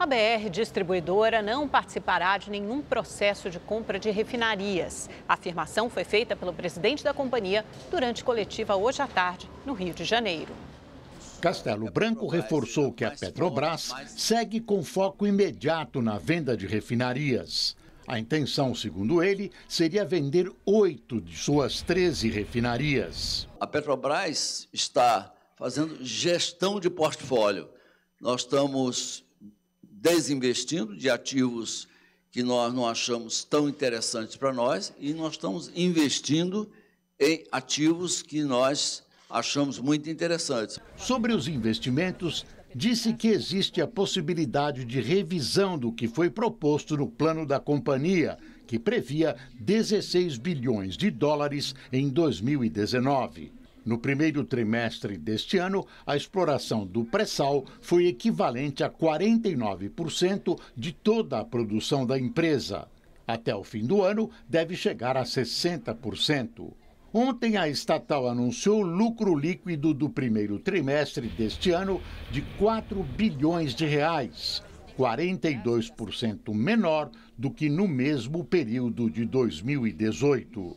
A BR Distribuidora não participará de nenhum processo de compra de refinarias. A afirmação foi feita pelo presidente da companhia durante coletiva hoje à tarde, no Rio de Janeiro. Castelo Branco reforçou que a Petrobras segue com foco imediato na venda de refinarias. A intenção, segundo ele, seria vender oito de suas 13 refinarias. A Petrobras está fazendo gestão de portfólio. Nós estamos desinvestindo de ativos que nós não achamos tão interessantes para nós e nós estamos investindo em ativos que nós achamos muito interessantes. Sobre os investimentos, disse que existe a possibilidade de revisão do que foi proposto no plano da companhia, que previa 16 bilhões de dólares em 2019. No primeiro trimestre deste ano, a exploração do pré-sal foi equivalente a 49% de toda a produção da empresa. Até o fim do ano, deve chegar a 60%. Ontem, a estatal anunciou lucro líquido do primeiro trimestre deste ano de 4 bilhões de reais, 42% menor do que no mesmo período de 2018.